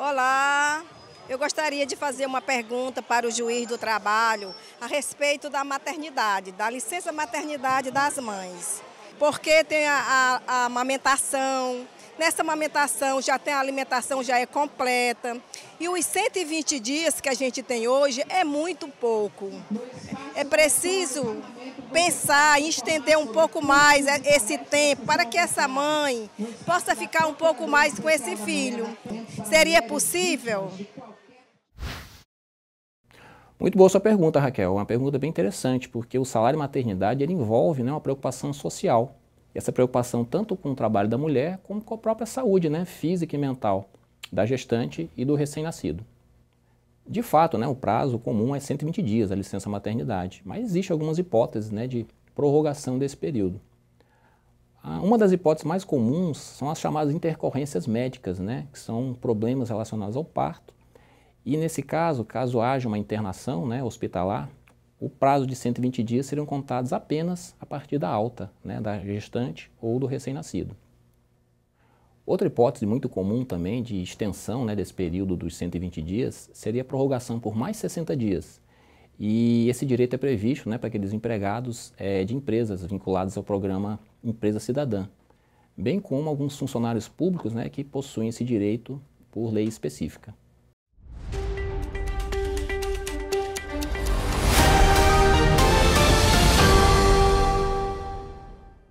Olá, eu gostaria de fazer uma pergunta para o juiz do trabalho a respeito da maternidade, da licença maternidade das mães. Porque tem a, a, a amamentação, nessa amamentação já tem a alimentação já é completa. E os 120 dias que a gente tem hoje é muito pouco. É preciso pensar em estender um pouco mais esse tempo para que essa mãe possa ficar um pouco mais com esse filho. Seria possível? Muito boa sua pergunta, Raquel. Uma pergunta bem interessante, porque o salário maternidade ele envolve né, uma preocupação social. E essa preocupação tanto com o trabalho da mulher como com a própria saúde né, física e mental da gestante e do recém-nascido. De fato, né, o prazo comum é 120 dias, a licença maternidade, mas existem algumas hipóteses né, de prorrogação desse período. Ah, uma das hipóteses mais comuns são as chamadas intercorrências médicas, né, que são problemas relacionados ao parto. E nesse caso, caso haja uma internação né, hospitalar, o prazo de 120 dias seriam contados apenas a partir da alta né, da gestante ou do recém-nascido. Outra hipótese muito comum também de extensão né, desse período dos 120 dias seria a prorrogação por mais 60 dias. E esse direito é previsto né, para aqueles empregados é, de empresas vinculados ao programa Empresa Cidadã, bem como alguns funcionários públicos né, que possuem esse direito por lei específica.